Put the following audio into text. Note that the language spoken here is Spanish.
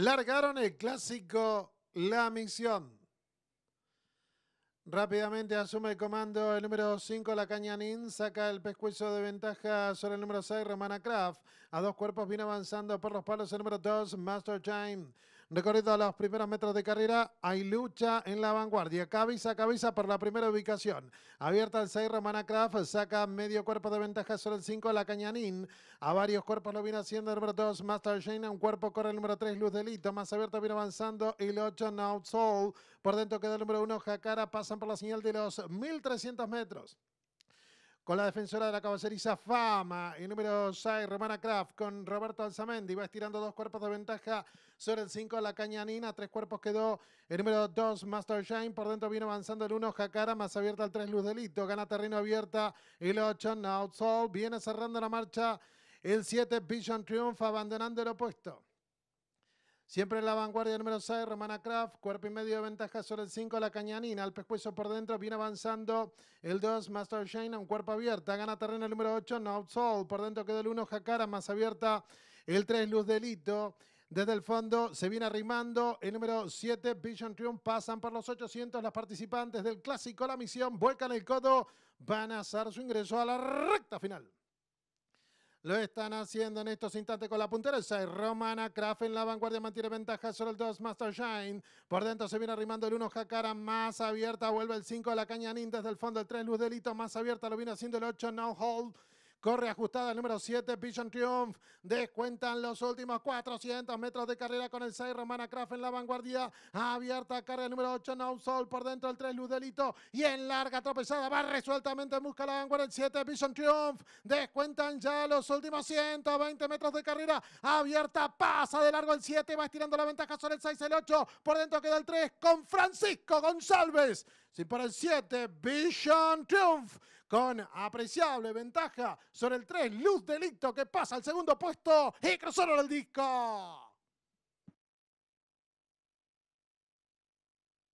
Largaron el clásico La Misión. Rápidamente asume el comando el número 5, La Cañanín, saca el pescuezo de ventaja sobre el número 6, Romana Craft. A dos cuerpos viene avanzando por los palos el número 2, Master Time. Recorrido a los primeros metros de carrera, hay lucha en la vanguardia. Cabeza a cabeza por la primera ubicación. Abierta el 6, Romana Kraft saca medio cuerpo de ventaja sobre el 5, la Cañanín. A varios cuerpos lo viene haciendo el número 2, Master Jane. un cuerpo corre el número 3, Luz Delito. Más abierto viene avanzando el 8, Now Soul. Por dentro queda el número 1, Jacara. Pasan por la señal de los 1300 metros. Con la defensora de la caballeriza Fama, el número 6, Romana Kraft, con Roberto Alzamendi, va estirando dos cuerpos de ventaja sobre el 5, la Cañanina, tres cuerpos quedó el número 2, Master Shine, por dentro viene avanzando el 1, Jacara, más abierta el 3, Luz Delito, gana terreno abierta, el 8, Now viene cerrando la marcha, el 7, Vision Triunfa, abandonando el opuesto. Siempre en la vanguardia número 6, Romana Kraft, cuerpo y medio de ventaja sobre el 5, la Cañanina, Al pescuezo por dentro, viene avanzando el 2, Master Shane, un cuerpo abierta, gana terreno el número 8, No Soul, por dentro quedó el 1, Jacara, más abierta el 3, Luz Delito. Desde el fondo se viene arrimando el número 7, Vision Triumph, pasan por los 800 las participantes del clásico La Misión, vuelcan el codo, van a hacer su ingreso a la recta final. Lo están haciendo en estos instantes con la puntera. El 6, Romana, Kraft en la vanguardia, mantiene ventaja sobre el 2, Master Shine. Por dentro se viene arrimando el 1, Jacara, más abierta. Vuelve el 5, la caña, Nin, desde el fondo. El 3, Luz Delito, más abierta. Lo viene haciendo el 8, No Hold. Corre ajustada el número 7, Vision Triumph. Descuentan los últimos 400 metros de carrera con el 6, Romana Craft en la vanguardia. Abierta carrera el número 8, No Soul por dentro el 3, Ludelito. Y en larga tropezada va resueltamente en busca la vanguardia el 7, Vision Triumph. Descuentan ya los últimos 120 metros de carrera. Abierta, pasa de largo el 7, va estirando la ventaja sobre el 6, el 8. Por dentro queda el 3 con Francisco González. sí, por el 7, Vision Triumph con apreciable ventaja sobre el 3, Luz Delicto que pasa al segundo puesto y cruzaron el disco.